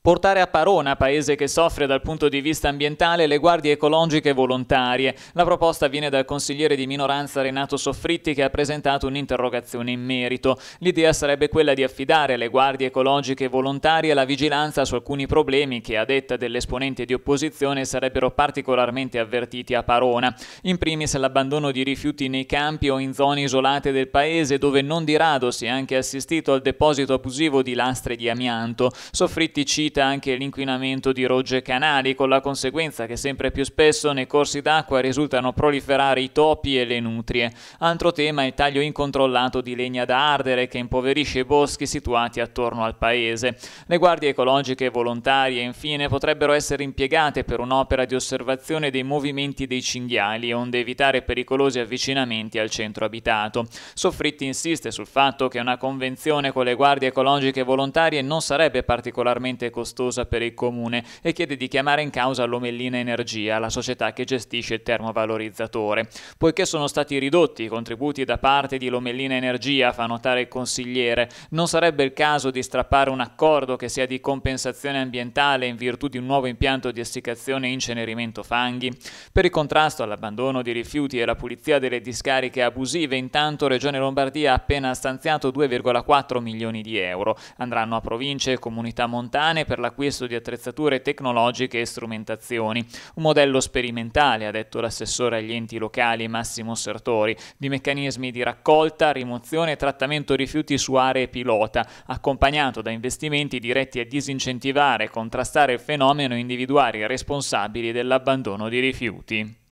Portare a Parona, paese che soffre dal punto di vista ambientale, le guardie ecologiche volontarie. La proposta viene dal consigliere di minoranza Renato Soffritti che ha presentato un'interrogazione in merito. L'idea sarebbe quella di affidare alle guardie ecologiche volontarie la vigilanza su alcuni problemi che, a detta dell'esponente di opposizione, sarebbero particolarmente avvertiti a Parona. In primis l'abbandono di rifiuti nei campi o in zone isolate del paese dove non di rado si è anche assistito al deposito abusivo di lastre di amianto. Soffritti cita uscita anche l'inquinamento di rogge canali, con la conseguenza che sempre più spesso nei corsi d'acqua risultano proliferare i topi e le nutrie. Altro tema è il taglio incontrollato di legna da ardere che impoverisce i boschi situati attorno al paese. Le guardie ecologiche volontarie, infine, potrebbero essere impiegate per un'opera di osservazione dei movimenti dei cinghiali, onde evitare pericolosi avvicinamenti al centro abitato. Soffritti insiste sul fatto che una convenzione con le guardie ecologiche volontarie non sarebbe particolarmente costosa per il comune e chiede di chiamare in causa l'Omellina Energia, la società che gestisce il termovalorizzatore. Poiché sono stati ridotti i contributi da parte di l'Omellina Energia, fa notare il consigliere, non sarebbe il caso di strappare un accordo che sia di compensazione ambientale in virtù di un nuovo impianto di essiccazione e incenerimento fanghi? Per il contrasto all'abbandono di rifiuti e la pulizia delle discariche abusive, intanto Regione Lombardia ha appena stanziato 2,4 milioni di euro. Andranno a province e comunità montane per l'acquisto di attrezzature tecnologiche e strumentazioni. Un modello sperimentale, ha detto l'assessore agli enti locali Massimo Sertori, di meccanismi di raccolta, rimozione e trattamento rifiuti su aree pilota, accompagnato da investimenti diretti a disincentivare, contrastare il fenomeno e individuare i responsabili dell'abbandono di rifiuti.